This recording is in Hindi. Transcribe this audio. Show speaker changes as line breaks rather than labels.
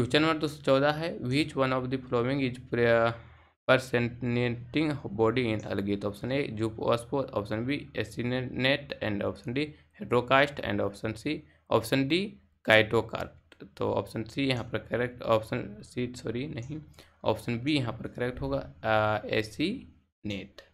क्वेश्चन नंबर दो सौ चौदह है which one of the following is presenting body in अलगित ऑप्शन ए जूपोस्पो ऑप्शन बी एसिनेट एंड ऑप्शन डी हेड्रोकास्ट and option C option D काइटोकार्ट तो ऑप्शन सी यहाँ पर करेक्ट ऑप्शन सी सॉरी नहीं ऑप्शन बी यहाँ पर करेक्ट होगा
एसी uh, नेट